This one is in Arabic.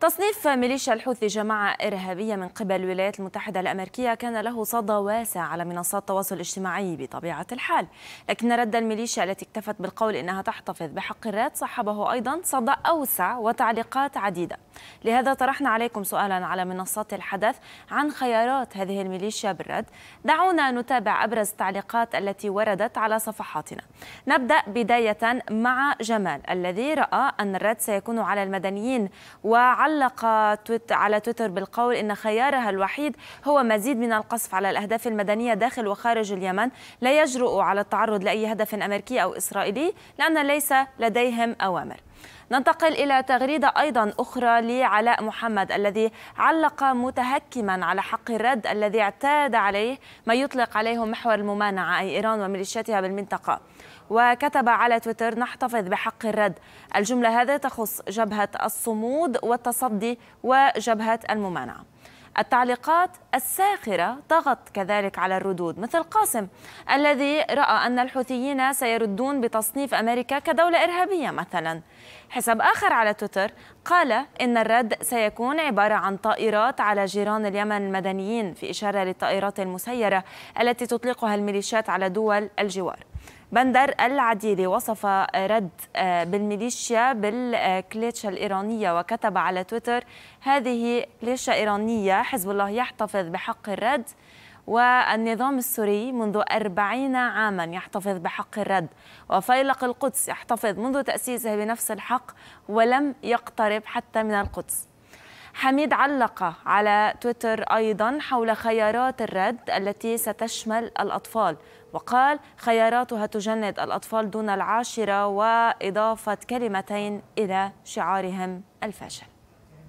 تصنيف ميليشيا الحوثي جماعة إرهابية من قبل الولايات المتحدة الأمريكية كان له صدى واسع على منصات التواصل الاجتماعي بطبيعة الحال لكن رد الميليشيا التي اكتفت بالقول إنها تحتفظ بحق الرد صاحبه أيضا صدى أوسع وتعليقات عديدة لهذا طرحنا عليكم سؤالا على منصات الحدث عن خيارات هذه الميليشيا بالرد دعونا نتابع أبرز التعليقات التي وردت على صفحاتنا نبدأ بداية مع جمال الذي رأى أن الرد سيكون على المدنيين وعلق على تويتر بالقول إن خيارها الوحيد هو مزيد من القصف على الأهداف المدنية داخل وخارج اليمن لا يجرؤ على التعرض لأي هدف أمريكي أو إسرائيلي لأن ليس لديهم أوامر ننتقل إلى تغريدة أيضا أخرى لعلاء محمد الذي علق متهكما على حق الرد الذي اعتاد عليه ما يطلق عليه محور الممانعة أي إيران وميليشياتها بالمنطقة وكتب على تويتر نحتفظ بحق الرد الجملة هذه تخص جبهة الصمود والتصدي وجبهة الممانعة التعليقات الساخرة ضغط كذلك على الردود مثل قاسم الذي رأى أن الحوثيين سيردون بتصنيف أمريكا كدولة إرهابية مثلا حساب آخر على تويتر قال إن الرد سيكون عبارة عن طائرات على جيران اليمن المدنيين في إشارة للطائرات المسيرة التي تطلقها الميليشيات على دول الجوار بندر العديلي وصف رد آه، بالميليشيا بالكليتشا الإيرانية وكتب على تويتر هذه كليتشا إيرانية حزب الله يحتفظ بحق الرد والنظام السوري منذ أربعين عاما يحتفظ بحق الرد وفيلق القدس يحتفظ منذ تأسيسه بنفس الحق ولم يقترب حتى من القدس حميد علق على تويتر أيضا حول خيارات الرد التي ستشمل الأطفال وقال خياراتها تجند الأطفال دون العاشرة وإضافة كلمتين إلى شعارهم الفاشل